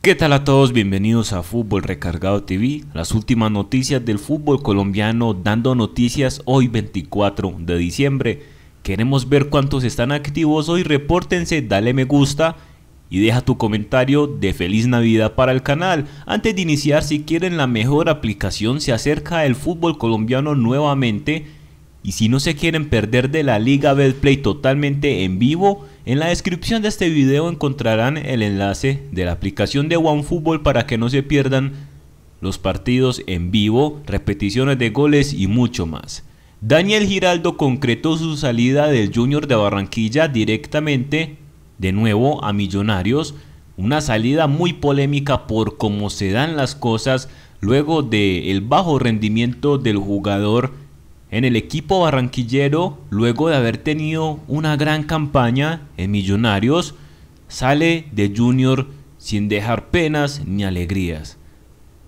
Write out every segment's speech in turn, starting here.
¿Qué tal a todos? Bienvenidos a Fútbol Recargado TV, las últimas noticias del fútbol colombiano dando noticias hoy 24 de diciembre. Queremos ver cuántos están activos hoy, repórtense, dale me gusta y deja tu comentario de feliz navidad para el canal. Antes de iniciar, si quieren la mejor aplicación, se acerca el fútbol colombiano nuevamente y si no se quieren perder de la Liga Betplay totalmente en vivo, en la descripción de este video encontrarán el enlace de la aplicación de OneFootball para que no se pierdan los partidos en vivo, repeticiones de goles y mucho más. Daniel Giraldo concretó su salida del Junior de Barranquilla directamente de nuevo a Millonarios, una salida muy polémica por cómo se dan las cosas luego del bajo rendimiento del jugador en el equipo barranquillero, luego de haber tenido una gran campaña en Millonarios, sale de Junior sin dejar penas ni alegrías.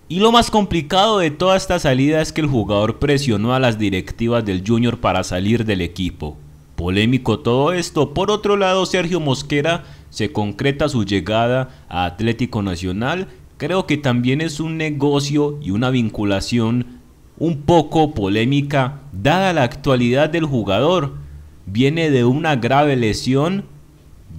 Y lo más complicado de toda esta salida es que el jugador presionó a las directivas del Junior para salir del equipo. Polémico todo esto, por otro lado Sergio Mosquera se concreta su llegada a Atlético Nacional, creo que también es un negocio y una vinculación un poco polémica dada la actualidad del jugador. Viene de una grave lesión,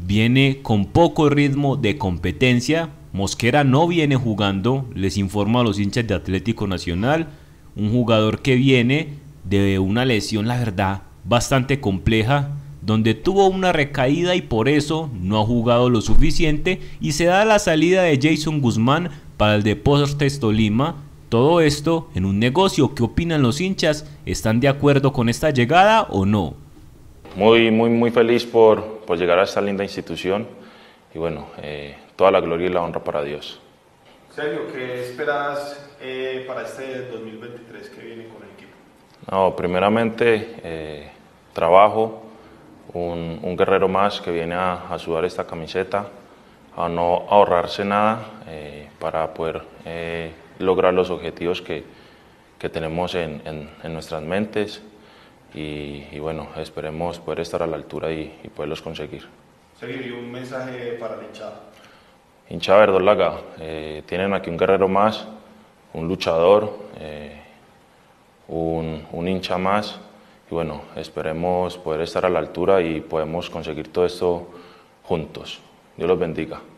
viene con poco ritmo de competencia. Mosquera no viene jugando, les informa a los hinchas de Atlético Nacional, un jugador que viene de una lesión, la verdad, bastante compleja, donde tuvo una recaída y por eso no ha jugado lo suficiente y se da la salida de Jason Guzmán para el Deportes Tolima, todo esto en un negocio. ¿Qué opinan los hinchas? ¿Están de acuerdo con esta llegada o no? Muy, muy, muy feliz por, llegar a esta linda institución y bueno, eh, toda la gloria y la honra para Dios. Sergio, ¿qué esperas eh, para este 2023 que viene con el equipo? No, primeramente, eh, trabajo, un, guerrero más que viene a, a, sudar esta camiseta, a no ahorrarse nada para poder lograr los objetivos que, que tenemos en, en, nuestras mentes y, bueno, esperemos poder estar a la altura y, poderlos conseguir. Sergio, un mensaje para el hinchado? Hinchado, verdolaga, eh, tienen aquí un guerrero más, un luchador, eh, un, un hincha más y bueno, esperemos poder estar a la altura y podemos conseguir todo esto juntos. Dios los bendiga.